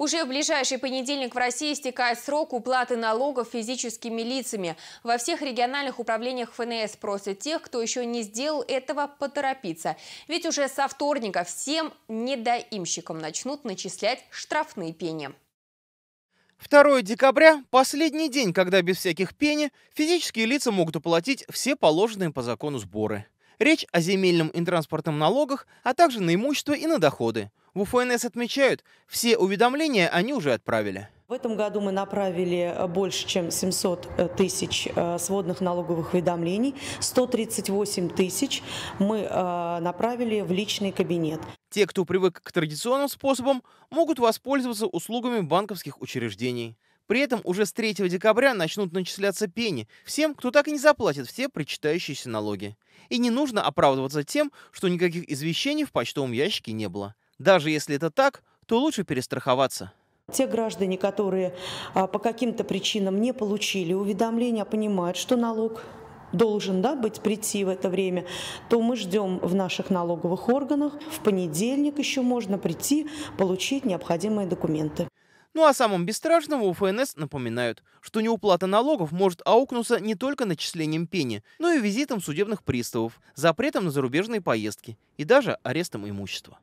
Уже в ближайший понедельник в России истекает срок уплаты налогов физическими лицами. Во всех региональных управлениях ФНС просят тех, кто еще не сделал этого, поторопиться. Ведь уже со вторника всем недоимщикам начнут начислять штрафные пени. 2 декабря – последний день, когда без всяких пени физические лица могут уплатить все положенные по закону сборы. Речь о земельном и транспортном налогах, а также на имущество и на доходы. В УФНС отмечают, все уведомления они уже отправили. В этом году мы направили э, больше, чем 700 э, тысяч э, сводных налоговых уведомлений. 138 тысяч мы направили в личный кабинет. Те, кто привык к традиционным способам, могут воспользоваться услугами банковских учреждений. При этом уже с 3 декабря начнут начисляться пени всем, кто так и не заплатит все причитающиеся налоги. И не нужно оправдываться тем, что никаких извещений в почтовом ящике не было. Даже если это так, то лучше перестраховаться. Те граждане, которые а, по каким-то причинам не получили уведомления, понимают, что налог должен да, быть прийти в это время, то мы ждем в наших налоговых органах. В понедельник еще можно прийти, получить необходимые документы. Ну а самым бесстрашным у ФНС напоминают, что неуплата налогов может аукнуться не только начислением пени, но и визитом судебных приставов, запретом на зарубежные поездки и даже арестом имущества.